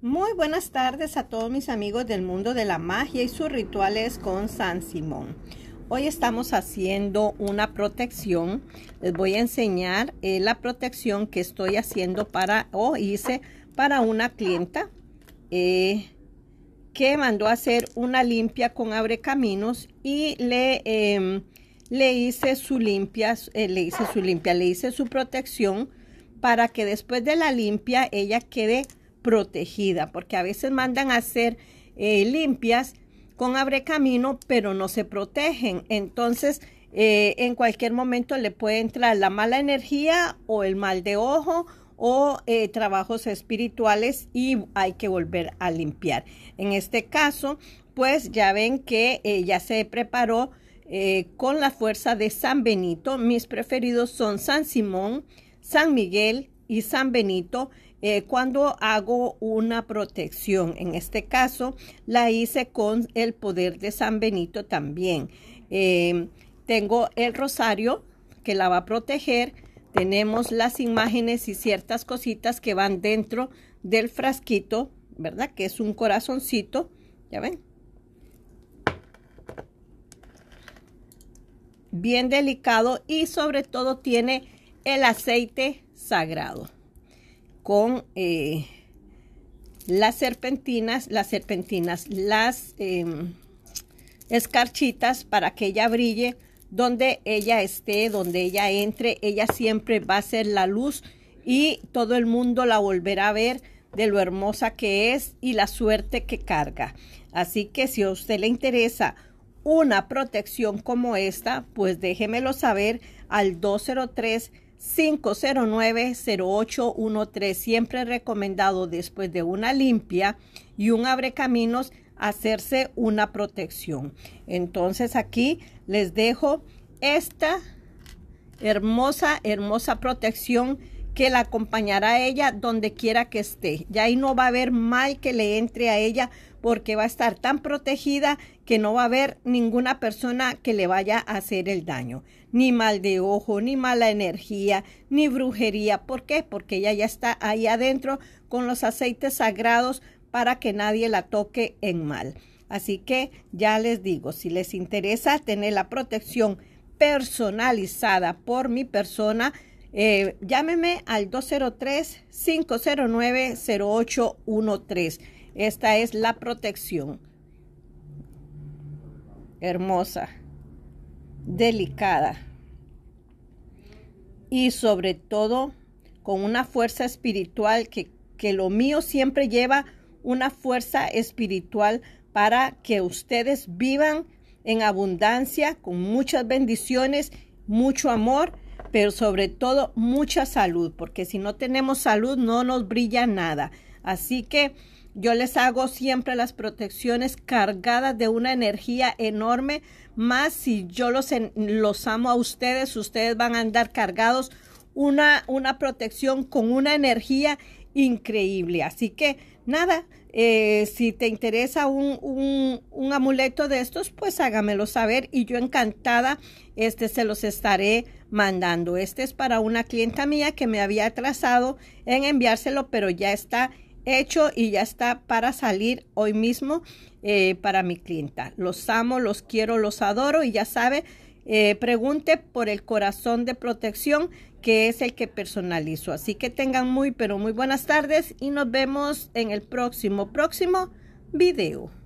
Muy buenas tardes a todos mis amigos del mundo de la magia y sus rituales con San Simón. Hoy estamos haciendo una protección. Les voy a enseñar eh, la protección que estoy haciendo para o hice para una clienta eh, que mandó a hacer una limpia con abre caminos y le, em, le hice su limpia, eh, le hice su limpia, le hice su protección para que después de la limpia ella quede protegida, porque a veces mandan a hacer eh, limpias con abre camino, pero no se protegen. Entonces, eh, en cualquier momento le puede entrar la mala energía o el mal de ojo o eh, trabajos espirituales y hay que volver a limpiar. En este caso, pues ya ven que ella ya se preparó con la fuerza de San Benito. Mis preferidos son San Simón, San Miguel y San Benito. Eh, cuando hago una protección. En este caso, la hice con el poder de San Benito también. Eh, tengo el rosario que la va a proteger. Tenemos las imágenes y ciertas cositas que van dentro del frasquito, ¿verdad? Que es un corazoncito, ¿ya ven? Bien delicado y sobre todo tiene el aceite sagrado con eh, las serpentinas, las serpentinas, las em, escarchitas para que ella brille donde ella esté, donde ella entre, ella siempre va a ser la luz y todo el mundo la volverá a ver de lo hermosa que es y la suerte que carga. Así que si a usted le interesa una protección como esta, pues déjemelo saber al 203-509-0813. Siempre recomendado después de una limpia y un abre caminos hacerse una protección. Entonces aquí les dejo esta hermosa, hermosa protección que la acompañará a ella donde quiera que esté. Y ahí no va a haber mal que le entre a ella porque va a estar tan protegida que no va a haber ninguna persona que le vaya a hacer el daño. Ni mal de ojo, ni mala energía, ni brujería. ¿Por qué? Porque ella ya está ahí adentro con los aceites sagrados para que nadie la toque en mal. Así que ya les digo, si les interesa tener la protección personalizada por mi persona, eh, llámeme al 203-509-0813. Esta es la protección. Hermosa, delicada y sobre todo con una fuerza espiritual que lo mío siempre lleva una fuerza espiritual para que ustedes vivan en abundancia, con muchas bendiciones, mucho amor pero sobre todo mucha salud, porque si no tenemos salud no nos brilla nada. Así que yo les hago siempre las protecciones cargadas de una energía enorme, más si yo los, los amo a ustedes, ustedes van a andar cargados una, una protección con una energía increíble. Así que nada, eh, si te interesa un, un, amuleto de estos, pues hágamelo saber y yo encantada este se los estaré mandando. Este es para una clienta mía que me había atrasado en enviárselo, pero ya está hecho y ya está para salir hoy mismo eh, para mi clienta. Los amo, los quiero, los adoro y ya sabe eh, pregunte por el corazón de protección que es el que personalizo. Así que tengan muy, pero muy buenas tardes y nos vemos en el próximo, próximo video.